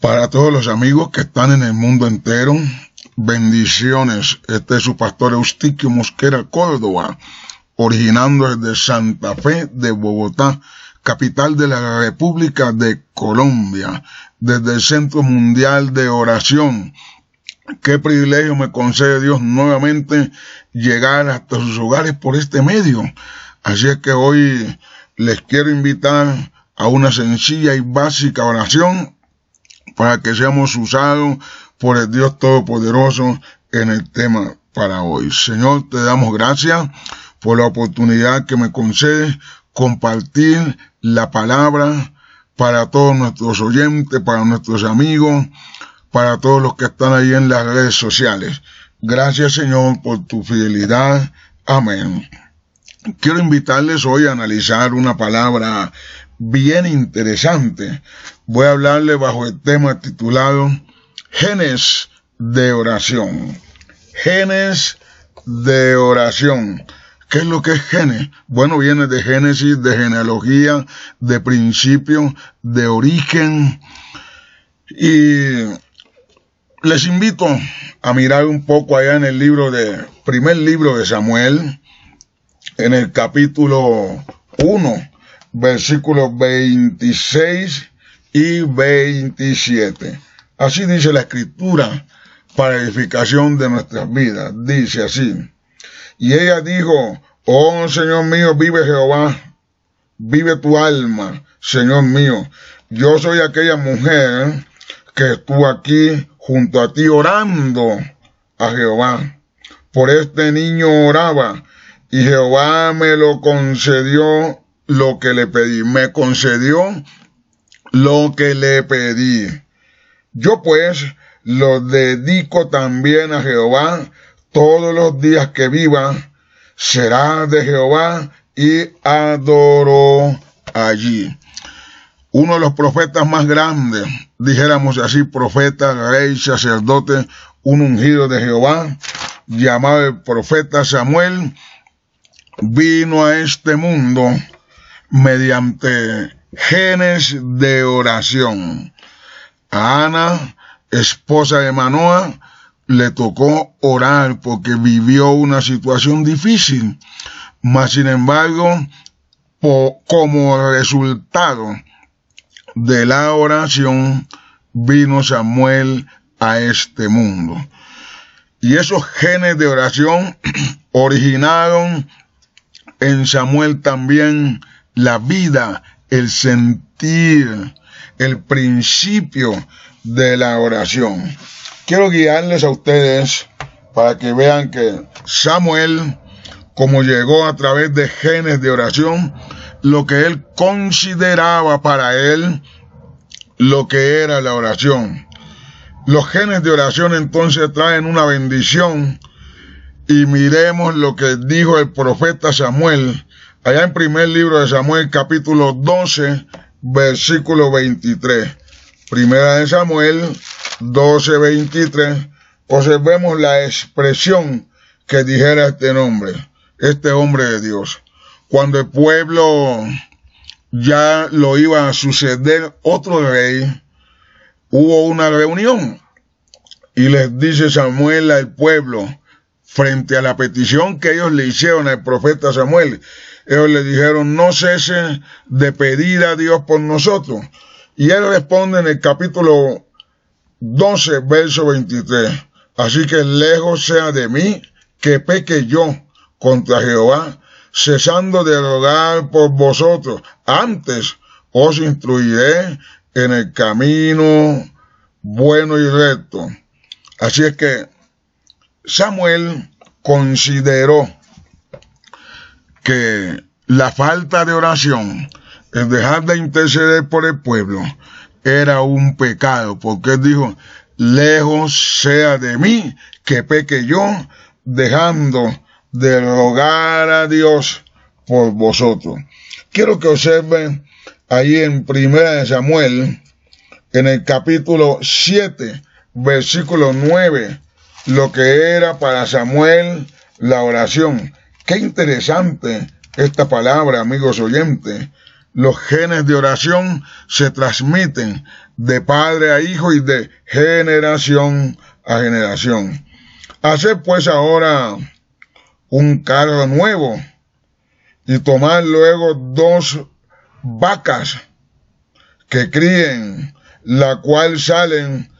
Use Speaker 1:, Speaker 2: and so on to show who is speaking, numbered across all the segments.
Speaker 1: Para todos los amigos que están en el mundo entero, bendiciones. Este es su pastor Eustiquio Mosquera Córdoba, originando desde Santa Fe de Bogotá, capital de la República de Colombia, desde el Centro Mundial de Oración. Qué privilegio me concede Dios nuevamente llegar hasta sus hogares por este medio. Así es que hoy les quiero invitar a una sencilla y básica oración para que seamos usados por el Dios Todopoderoso en el tema para hoy. Señor, te damos gracias por la oportunidad que me concedes compartir la palabra para todos nuestros oyentes, para nuestros amigos, para todos los que están ahí en las redes sociales. Gracias Señor por tu fidelidad. Amén. Quiero invitarles hoy a analizar una palabra bien interesante. Voy a hablarle bajo el tema titulado Genes de oración. Genes de oración. ¿Qué es lo que es genes? Bueno, viene de génesis, de genealogía, de principio, de origen. Y les invito a mirar un poco allá en el libro de, primer libro de Samuel, en el capítulo 1, versículos 26 y 27. Así dice la escritura para edificación de nuestras vidas. Dice así. Y ella dijo, oh Señor mío, vive Jehová, vive tu alma, Señor mío. Yo soy aquella mujer que estuvo aquí junto a ti orando a Jehová. Por este niño oraba y Jehová me lo concedió lo que le pedí, me concedió lo que le pedí. Yo pues lo dedico también a Jehová todos los días que viva, será de Jehová y adoro allí. Uno de los profetas más grandes, dijéramos así, profeta, rey, sacerdote, un ungido de Jehová, llamado el profeta Samuel, vino a este mundo mediante genes de oración. A Ana, esposa de Manoa, le tocó orar porque vivió una situación difícil, mas sin embargo, como resultado de la oración, vino Samuel a este mundo. Y esos genes de oración originaron en Samuel también la vida, el sentir, el principio de la oración. Quiero guiarles a ustedes para que vean que Samuel, como llegó a través de genes de oración, lo que él consideraba para él lo que era la oración. Los genes de oración entonces traen una bendición y miremos lo que dijo el profeta Samuel allá en primer libro de Samuel capítulo 12, versículo 23. Primera de Samuel 12, 23. Observemos la expresión que dijera este nombre, este hombre de Dios. Cuando el pueblo ya lo iba a suceder otro rey, hubo una reunión y les dice Samuel al pueblo, frente a la petición que ellos le hicieron al profeta Samuel, ellos le dijeron, no cese de pedir a Dios por nosotros. Y él responde en el capítulo 12, verso 23. Así que lejos sea de mí que peque yo contra Jehová, cesando de rogar por vosotros. Antes os instruiré en el camino bueno y recto. Así es que Samuel consideró la falta de oración, el dejar de interceder por el pueblo, era un pecado, porque dijo, lejos sea de mí que peque yo, dejando de rogar a Dios por vosotros. Quiero que observen ahí en Primera de Samuel, en el capítulo 7, versículo 9, lo que era para Samuel la oración. Qué interesante esta palabra, amigos oyentes. Los genes de oración se transmiten de padre a hijo y de generación a generación. Hacer pues ahora un cargo nuevo y tomar luego dos vacas que críen, la cual salen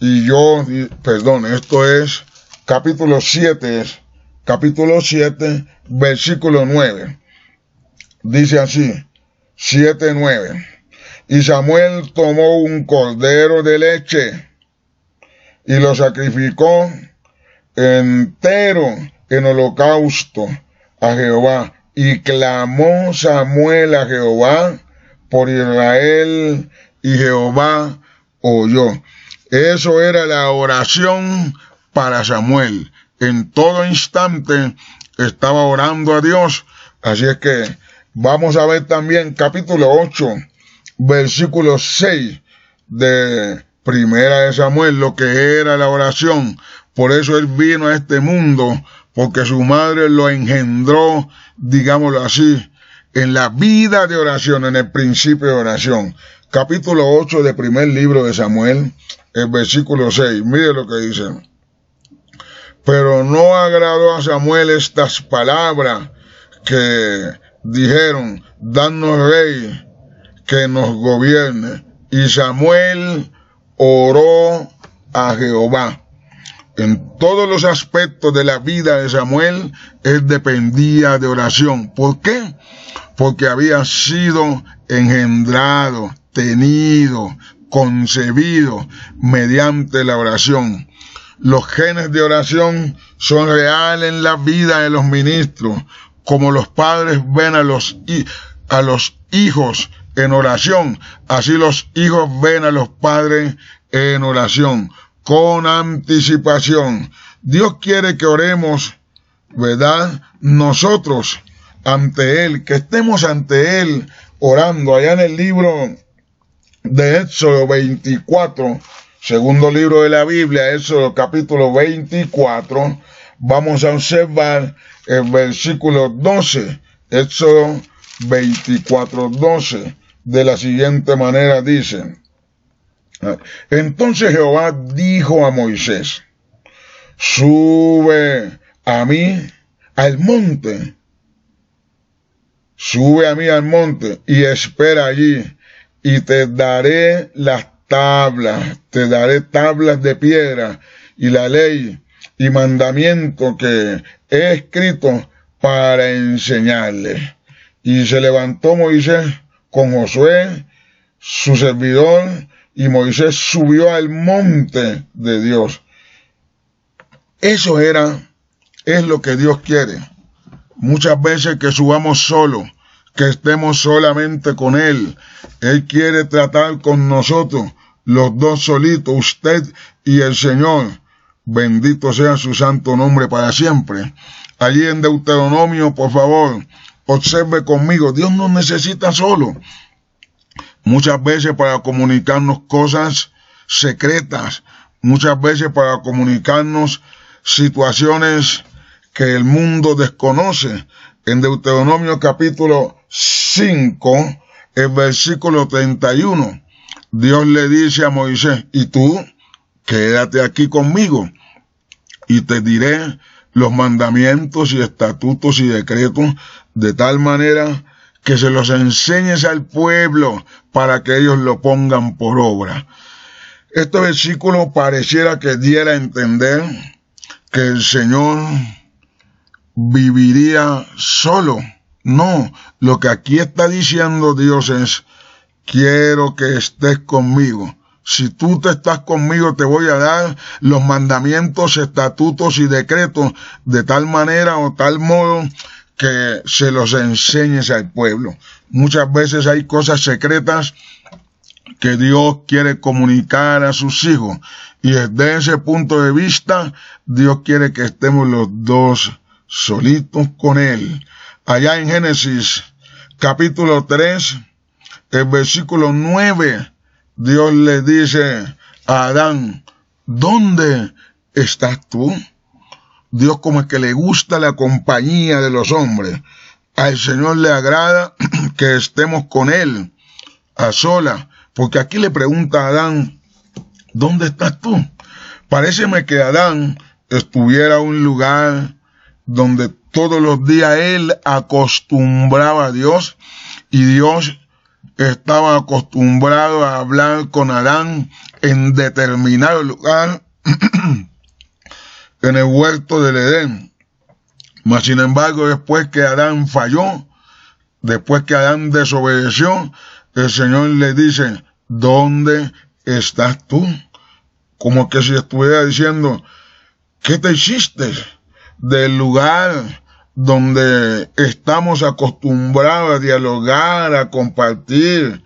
Speaker 1: y yo, perdón, esto es capítulo 7 capítulo 7, versículo 9. Dice así, 7, 9. Y Samuel tomó un cordero de leche y lo sacrificó entero en holocausto a Jehová. Y clamó Samuel a Jehová por Israel y Jehová oyó. Eso era la oración para Samuel en todo instante estaba orando a Dios. Así es que vamos a ver también capítulo 8, versículo 6 de Primera de Samuel, lo que era la oración. Por eso él vino a este mundo, porque su madre lo engendró, digámoslo así, en la vida de oración, en el principio de oración. Capítulo 8 del primer libro de Samuel, el versículo 6. Mire lo que dice. Pero no agradó a Samuel estas palabras que dijeron, danos rey que nos gobierne. Y Samuel oró a Jehová. En todos los aspectos de la vida de Samuel, él dependía de oración. ¿Por qué? Porque había sido engendrado, tenido, concebido mediante la oración. Los genes de oración son reales en la vida de los ministros, como los padres ven a los, a los hijos en oración, así los hijos ven a los padres en oración, con anticipación. Dios quiere que oremos, ¿verdad? Nosotros ante Él, que estemos ante Él orando. Allá en el libro de Éxodo 24, segundo libro de la Biblia, Éxodo capítulo 24, vamos a observar el versículo 12, Éxodo 24, 12, de la siguiente manera dice, entonces Jehová dijo a Moisés, sube a mí al monte, sube a mí al monte y espera allí, y te daré las tablas, te daré tablas de piedra y la ley y mandamiento que he escrito para enseñarle Y se levantó Moisés con Josué, su servidor, y Moisés subió al monte de Dios. Eso era, es lo que Dios quiere. Muchas veces que subamos solo que estemos solamente con Él. Él quiere tratar con nosotros, los dos solitos, usted y el Señor. Bendito sea su santo nombre para siempre. Allí en Deuteronomio, por favor, observe conmigo, Dios no necesita solo. Muchas veces para comunicarnos cosas secretas, muchas veces para comunicarnos situaciones que el mundo desconoce. En Deuteronomio capítulo 5, el versículo 31 Dios le dice a Moisés, y tú, quédate aquí conmigo, y te diré los mandamientos y estatutos y decretos, de tal manera que se los enseñes al pueblo para que ellos lo pongan por obra. Este versículo pareciera que diera a entender que el Señor viviría solo. No, lo que aquí está diciendo Dios es, quiero que estés conmigo. Si tú te estás conmigo, te voy a dar los mandamientos, estatutos y decretos de tal manera o tal modo que se los enseñes al pueblo. Muchas veces hay cosas secretas que Dios quiere comunicar a sus hijos. Y desde ese punto de vista, Dios quiere que estemos los dos solitos con Él. Allá en Génesis capítulo 3, el versículo 9, Dios le dice a Adán, ¿dónde estás tú? Dios como es que le gusta la compañía de los hombres. Al Señor le agrada que estemos con Él a sola, porque aquí le pregunta a Adán, ¿dónde estás tú? Pareceme que Adán estuviera en un lugar donde todos los días él acostumbraba a Dios y Dios estaba acostumbrado a hablar con Adán en determinado lugar en el huerto del Edén. Mas sin embargo, después que Adán falló, después que Adán desobedeció, el Señor le dice, ¿dónde estás tú? Como que si estuviera diciendo, ¿qué te hiciste del lugar donde estamos acostumbrados a dialogar, a compartir,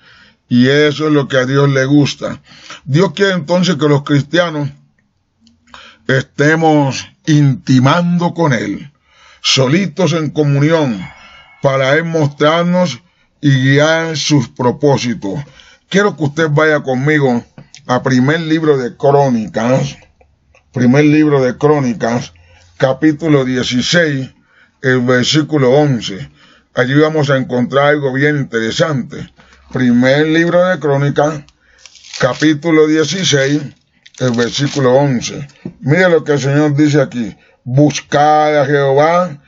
Speaker 1: y eso es lo que a Dios le gusta. Dios quiere entonces que los cristianos estemos intimando con Él, solitos en comunión, para Él mostrarnos y guiar sus propósitos. Quiero que usted vaya conmigo a primer libro de Crónicas, primer libro de Crónicas, capítulo 16, el versículo 11. Allí vamos a encontrar algo bien interesante. Primer libro de crónica. capítulo 16, el versículo 11. Mira lo que el Señor dice aquí. Buscar a Jehová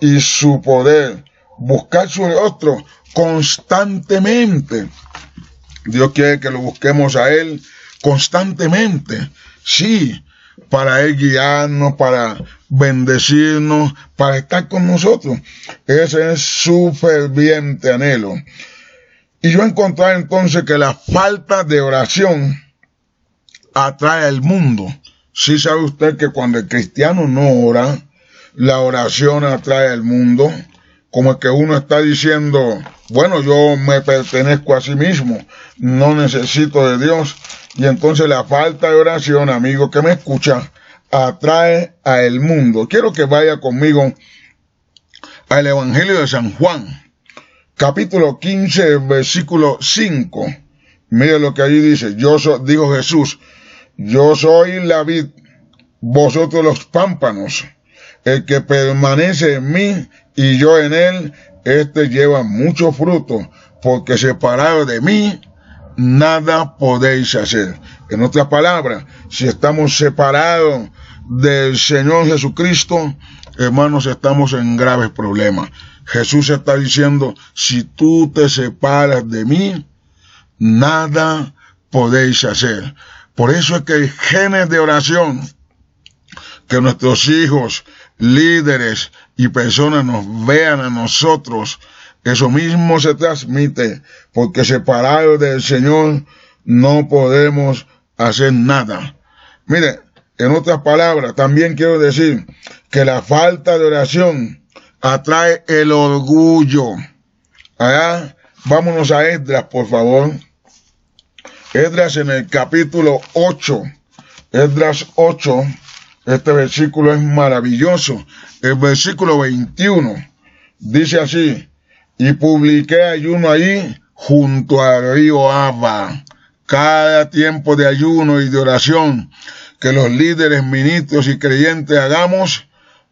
Speaker 1: y su poder. Buscar su rostro constantemente. Dios quiere que lo busquemos a Él constantemente. Sí, para Él guiarnos, para bendecirnos, para estar con nosotros. Ese es su ferviente anhelo. Y yo encontré entonces que la falta de oración atrae al mundo. Si sabe usted que cuando el cristiano no ora, la oración atrae al mundo. Como que uno está diciendo, bueno, yo me pertenezco a sí mismo, no necesito de Dios. Y entonces la falta de oración, amigo que me escucha, atrae a el mundo. Quiero que vaya conmigo al Evangelio de San Juan, capítulo 15, versículo 5. Mira lo que allí dice. Yo soy Jesús, yo soy la vid, vosotros los pámpanos. El que permanece en mí y yo en él, este lleva mucho fruto, porque separado de mí, nada podéis hacer. En otras palabras, si estamos separados del Señor Jesucristo, hermanos, estamos en graves problemas. Jesús está diciendo, si tú te separas de mí, nada podéis hacer. Por eso es que hay genes de oración que nuestros hijos, líderes y personas nos vean a nosotros. Eso mismo se transmite, porque separados del Señor no podemos hacer nada. Mire, en otras palabras, también quiero decir que la falta de oración atrae el orgullo. vámonos a Edras por favor. Edras en el capítulo 8. Edras 8. Este versículo es maravilloso. El versículo 21 dice así. Y publiqué ayuno allí junto al río Abba. Cada tiempo de ayuno y de oración que los líderes, ministros y creyentes hagamos,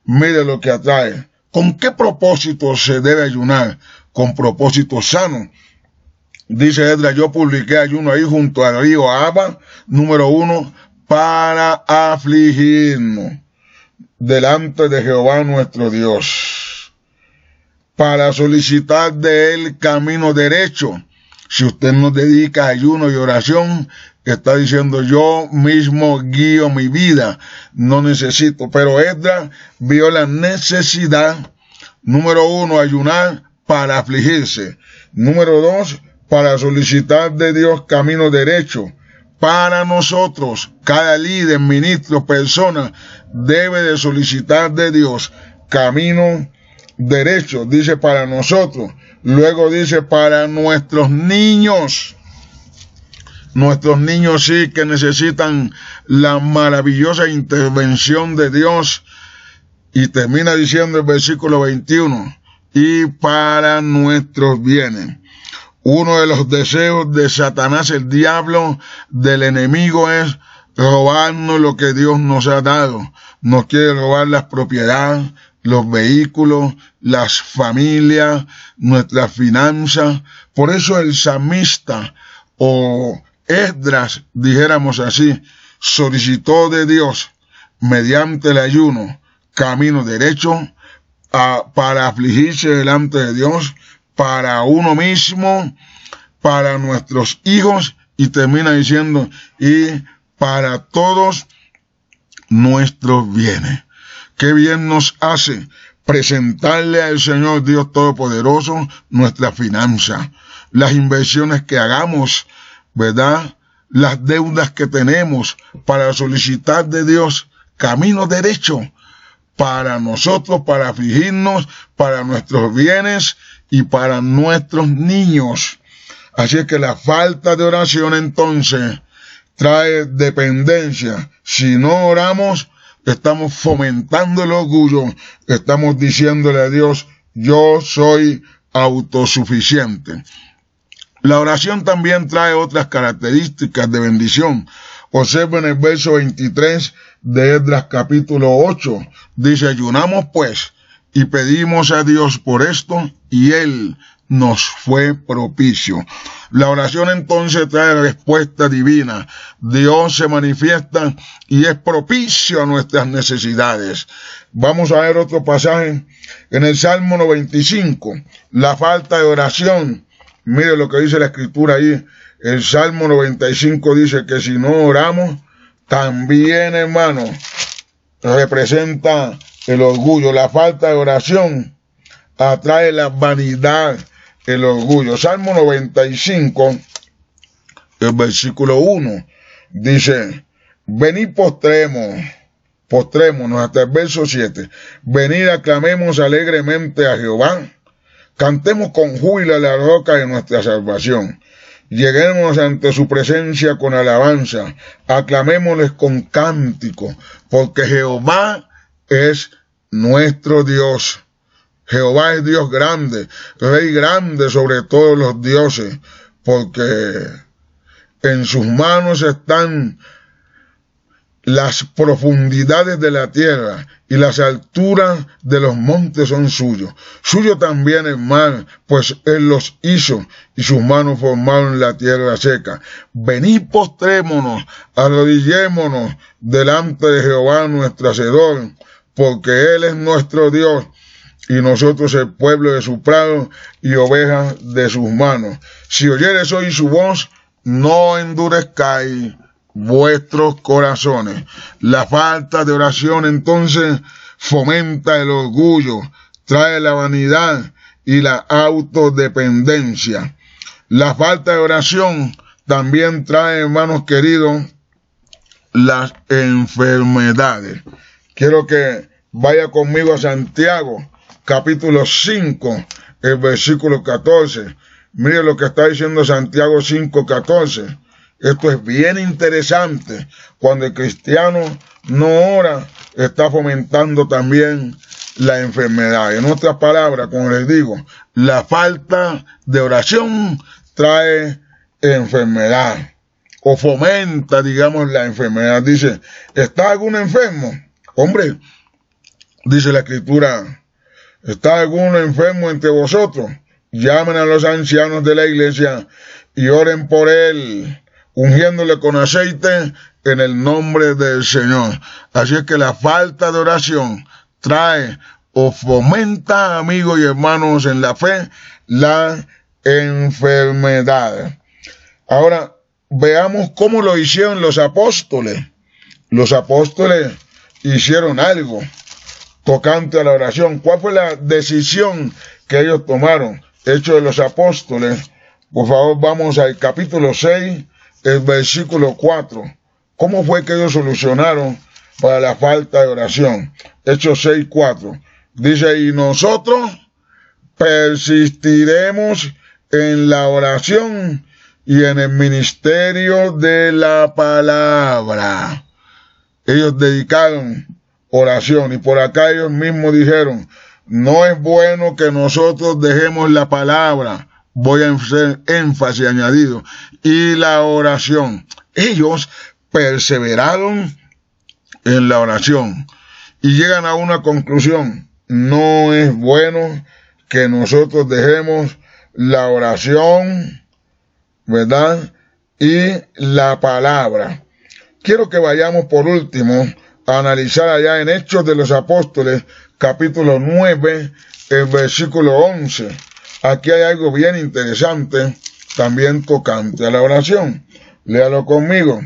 Speaker 1: mire lo que atrae. ¿Con qué propósito se debe ayunar? Con propósito sano. Dice Edra, yo publiqué ayuno ahí junto al río Abba, número uno, para afligirnos delante de Jehová nuestro Dios, para solicitar de él camino derecho. Si usted nos dedica ayuno y oración, está diciendo yo mismo guío mi vida, no necesito. Pero Edra vio la necesidad, número uno, ayunar para afligirse. Número dos, para solicitar de Dios camino derecho. Para nosotros, cada líder, ministro, persona, debe de solicitar de Dios camino derecho. Dice para nosotros. Luego dice para nuestros niños nuestros niños sí que necesitan la maravillosa intervención de Dios. Y termina diciendo el versículo 21, y para nuestros bienes. Uno de los deseos de Satanás, el diablo, del enemigo es robarnos lo que Dios nos ha dado. Nos quiere robar las propiedades, los vehículos, las familias, nuestras finanzas. Por eso el samista o Esdras, dijéramos así, solicitó de Dios, mediante el ayuno, camino derecho, para afligirse delante de Dios, para uno mismo, para nuestros hijos, y termina diciendo, y para todos nuestros bienes. Qué bien nos hace presentarle al Señor Dios Todopoderoso nuestra finanza, las inversiones que hagamos, ¿verdad? Las deudas que tenemos para solicitar de Dios camino derecho para nosotros, para afligirnos, para nuestros bienes y para nuestros niños. Así es que la falta de oración entonces trae dependencia. Si no oramos, estamos fomentando el orgullo, estamos diciéndole a Dios, yo soy autosuficiente. La oración también trae otras características de bendición. en el verso 23 de Edras capítulo 8. Dice, ayunamos pues y pedimos a Dios por esto y Él nos fue propicio. La oración entonces trae respuesta divina. Dios se manifiesta y es propicio a nuestras necesidades. Vamos a ver otro pasaje en el Salmo 95. La falta de oración Mire lo que dice la escritura ahí. El Salmo 95 dice que si no oramos, también, hermano, representa el orgullo. La falta de oración atrae la vanidad, el orgullo. Salmo 95, el versículo 1, dice, venid postremos, postrémonos hasta el verso 7, venid aclamemos alegremente a Jehová Cantemos con júbilo a la roca de nuestra salvación. Lleguemos ante su presencia con alabanza, aclamémosles con cántico, porque Jehová es nuestro Dios. Jehová es Dios grande, Rey grande sobre todos los dioses, porque en sus manos están las profundidades de la tierra y las alturas de los montes son suyos. Suyo también el mar, pues él los hizo y sus manos formaron la tierra seca. Venid postrémonos, arrodillémonos delante de Jehová nuestro Hacedor, porque él es nuestro Dios y nosotros el pueblo de su prado y ovejas de sus manos. Si oyeres hoy su voz, no endurezcáis vuestros corazones. La falta de oración entonces fomenta el orgullo, trae la vanidad y la autodependencia. La falta de oración también trae, hermanos queridos, las enfermedades. Quiero que vaya conmigo a Santiago, capítulo 5, el versículo 14. Mire lo que está diciendo Santiago 5, 14. Esto es bien interesante. Cuando el cristiano no ora, está fomentando también la enfermedad. En otras palabras, como les digo, la falta de oración trae enfermedad o fomenta, digamos, la enfermedad. Dice, ¿está algún enfermo? Hombre, dice la escritura, ¿está algún enfermo entre vosotros? Llamen a los ancianos de la iglesia y oren por él ungiéndole con aceite en el nombre del Señor. Así es que la falta de oración trae o fomenta, amigos y hermanos, en la fe la enfermedad. Ahora, veamos cómo lo hicieron los apóstoles. Los apóstoles hicieron algo tocante a la oración. ¿Cuál fue la decisión que ellos tomaron? Hecho de los apóstoles. Por favor, vamos al capítulo 6, el versículo 4. ¿Cómo fue que ellos solucionaron para la falta de oración? Hechos 6, 4. Dice, y nosotros persistiremos en la oración y en el ministerio de la palabra. Ellos dedicaron oración y por acá ellos mismos dijeron, no es bueno que nosotros dejemos la palabra voy a hacer énfasis añadido, y la oración. Ellos perseveraron en la oración y llegan a una conclusión. No es bueno que nosotros dejemos la oración, ¿verdad? Y la palabra. Quiero que vayamos por último a analizar allá en Hechos de los Apóstoles, capítulo 9, el versículo 11 Aquí hay algo bien interesante, también tocante a la oración. Léalo conmigo.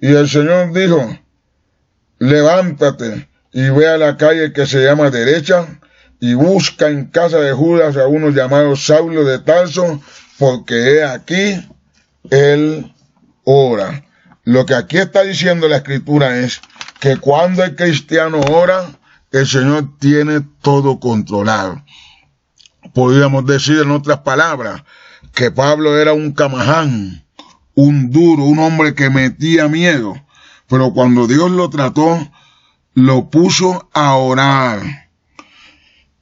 Speaker 1: Y el Señor dijo, levántate y ve a la calle que se llama derecha y busca en casa de Judas a uno llamado Saulo de Tarso, porque he aquí él ora. Lo que aquí está diciendo la escritura es que cuando el cristiano ora, el Señor tiene todo controlado podríamos decir en otras palabras, que Pablo era un camaján, un duro, un hombre que metía miedo, pero cuando Dios lo trató, lo puso a orar.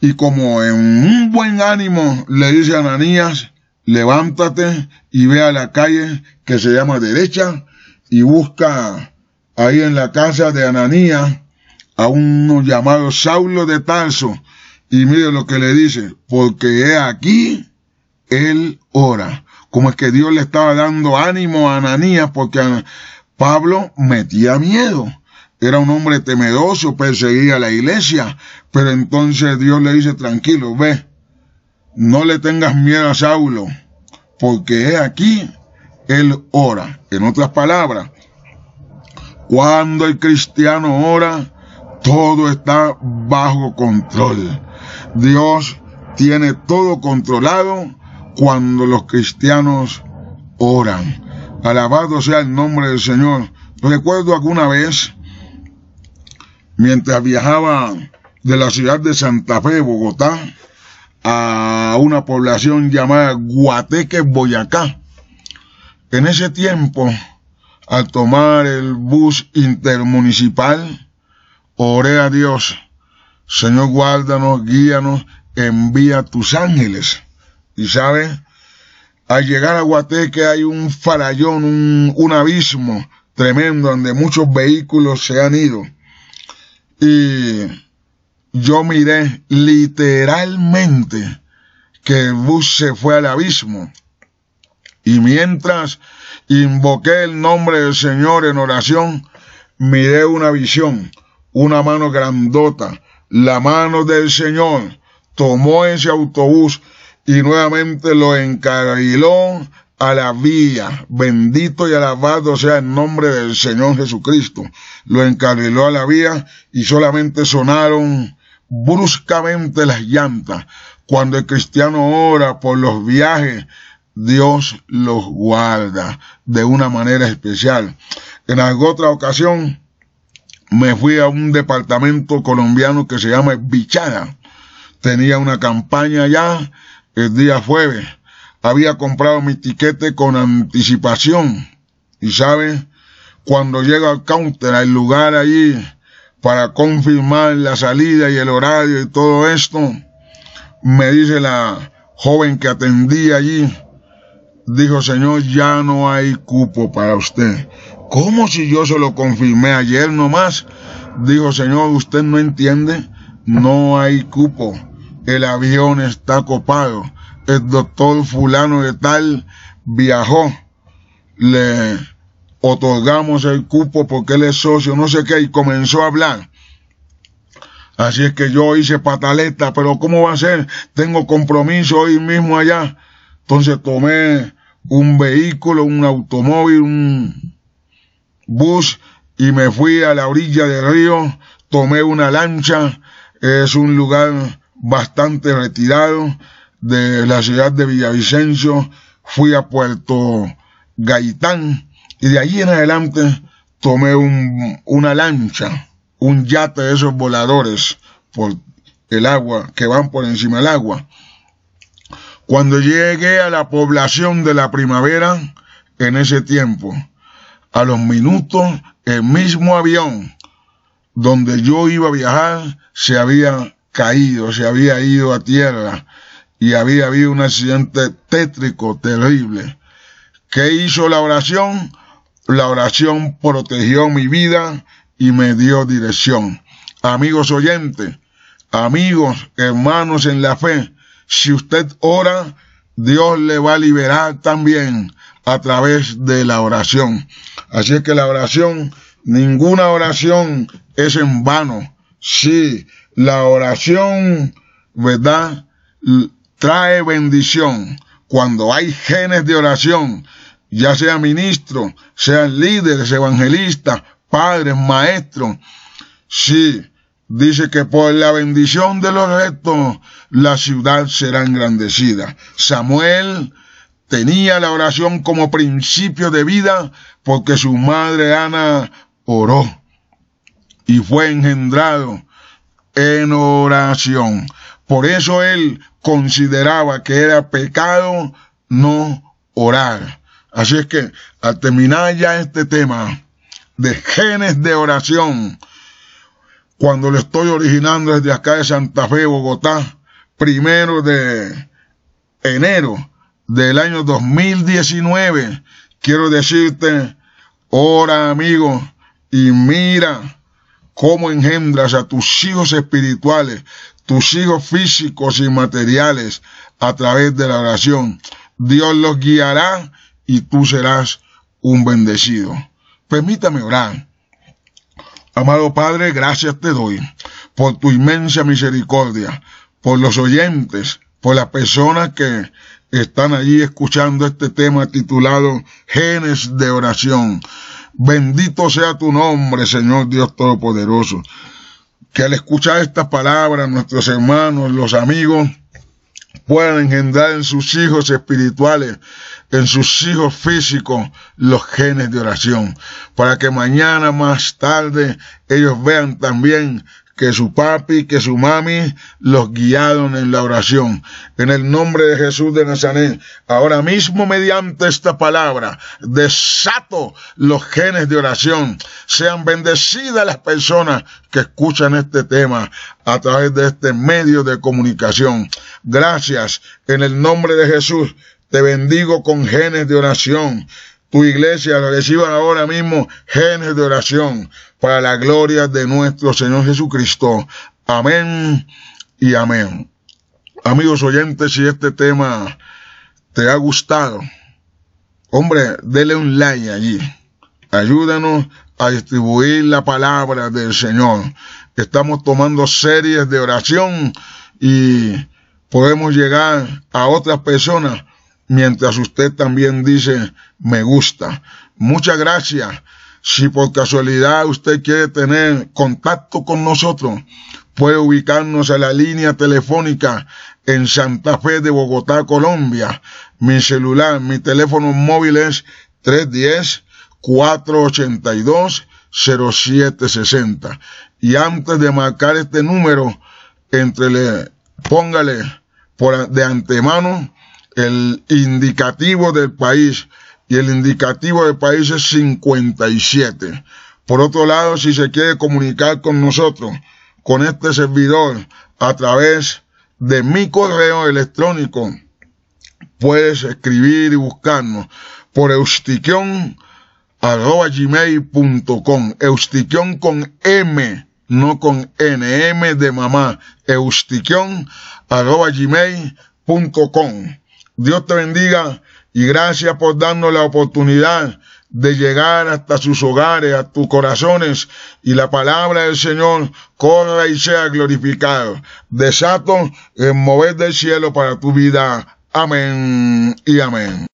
Speaker 1: Y como en un buen ánimo le dice a Ananías, levántate y ve a la calle que se llama derecha y busca ahí en la casa de Ananías a uno llamado Saulo de Tarso, y mire lo que le dice, porque he aquí, él ora. Como es que Dios le estaba dando ánimo a Ananías porque Pablo metía miedo. Era un hombre temeroso, perseguía a la iglesia. Pero entonces Dios le dice, tranquilo, ve, no le tengas miedo a Saulo, porque he aquí, él ora. En otras palabras, cuando el cristiano ora, todo está bajo control. Dios tiene todo controlado cuando los cristianos oran. Alabado sea el nombre del Señor. Recuerdo alguna vez, mientras viajaba de la ciudad de Santa Fe, Bogotá, a una población llamada Guateque, Boyacá. En ese tiempo, al tomar el bus intermunicipal, oré a Dios Señor, guárdanos, guíanos, envía tus ángeles. Y sabes, al llegar a Guateque hay un farallón, un, un abismo tremendo donde muchos vehículos se han ido. Y yo miré literalmente que el bus se fue al abismo. Y mientras invoqué el nombre del Señor en oración, miré una visión, una mano grandota, la mano del Señor tomó ese autobús y nuevamente lo encarriló a la vía. Bendito y alabado sea el nombre del Señor Jesucristo. Lo encarriló a la vía y solamente sonaron bruscamente las llantas. Cuando el cristiano ora por los viajes, Dios los guarda de una manera especial. En alguna otra ocasión, me fui a un departamento colombiano que se llama Bichada. Tenía una campaña ya el día jueves. Había comprado mi tiquete con anticipación. Y sabe cuando llego al counter, al lugar allí, para confirmar la salida y el horario y todo esto, me dice la joven que atendía allí, dijo, señor, ya no hay cupo para usted. ¿Cómo si yo se lo confirmé ayer nomás? Dijo, señor, usted no entiende, no hay cupo, el avión está copado, el doctor fulano de tal viajó, le otorgamos el cupo porque él es socio, no sé qué, y comenzó a hablar. Así es que yo hice pataleta, pero ¿cómo va a ser? Tengo compromiso hoy mismo allá. Entonces tomé un vehículo, un automóvil, un bus y me fui a la orilla del río, tomé una lancha, es un lugar bastante retirado de la ciudad de Villavicencio, fui a Puerto Gaitán y de allí en adelante tomé una lancha, un yate de esos voladores por el agua, que van por encima del agua. Cuando llegué a la población de la primavera, en ese tiempo, a los minutos el mismo avión donde yo iba a viajar se había caído, se había ido a tierra y había habido un accidente tétrico, terrible. ¿Qué hizo la oración? La oración protegió mi vida y me dio dirección. Amigos oyentes, amigos, hermanos en la fe, si usted ora, Dios le va a liberar también a través de la oración. Así es que la oración, ninguna oración es en vano. Sí, la oración, ¿verdad? Trae bendición. Cuando hay genes de oración, ya sea ministro... sean líderes, evangelistas, padres, maestros, sí, Dice que por la bendición de los restos la ciudad será engrandecida. Samuel tenía la oración como principio de vida porque su madre Ana oró y fue engendrado en oración. Por eso él consideraba que era pecado no orar. Así es que al terminar ya este tema de genes de oración, cuando lo estoy originando desde acá de Santa Fe, Bogotá, primero de enero del año 2019, Quiero decirte, ora amigo, y mira cómo engendras a tus hijos espirituales, tus hijos físicos y materiales a través de la oración. Dios los guiará y tú serás un bendecido. Permítame orar. Amado Padre, gracias te doy por tu inmensa misericordia, por los oyentes, por las personas que están allí escuchando este tema titulado Genes de oración. Bendito sea tu nombre, Señor Dios Todopoderoso. Que al escuchar estas palabras, nuestros hermanos, los amigos, puedan engendrar en sus hijos espirituales, en sus hijos físicos, los genes de oración, para que mañana más tarde ellos vean también que su papi, que su mami los guiaron en la oración. En el nombre de Jesús de Nazaret, ahora mismo mediante esta palabra, desato los genes de oración. Sean bendecidas las personas que escuchan este tema a través de este medio de comunicación. Gracias en el nombre de Jesús. Te bendigo con genes de oración tu iglesia reciba ahora mismo genes de oración para la gloria de nuestro Señor Jesucristo. Amén y amén. Amigos oyentes, si este tema te ha gustado, hombre, dele un like allí. Ayúdanos a distribuir la palabra del Señor. Estamos tomando series de oración y podemos llegar a otras personas mientras usted también dice me gusta. Muchas gracias. Si por casualidad usted quiere tener contacto con nosotros, puede ubicarnos a la línea telefónica en Santa Fe de Bogotá, Colombia. Mi celular, mi teléfono móvil es 310-482-0760. Y antes de marcar este número, entre póngale por, de antemano el indicativo del país y el indicativo del país es 57. Por otro lado, si se quiere comunicar con nosotros, con este servidor, a través de mi correo electrónico, puedes escribir y buscarnos por eustiquion eustiquion con M, no con NM de mamá, eustiquion Dios te bendiga y gracias por darnos la oportunidad de llegar hasta sus hogares, a tus corazones, y la palabra del Señor corra y sea glorificado. Desato en mover del cielo para tu vida. Amén y amén.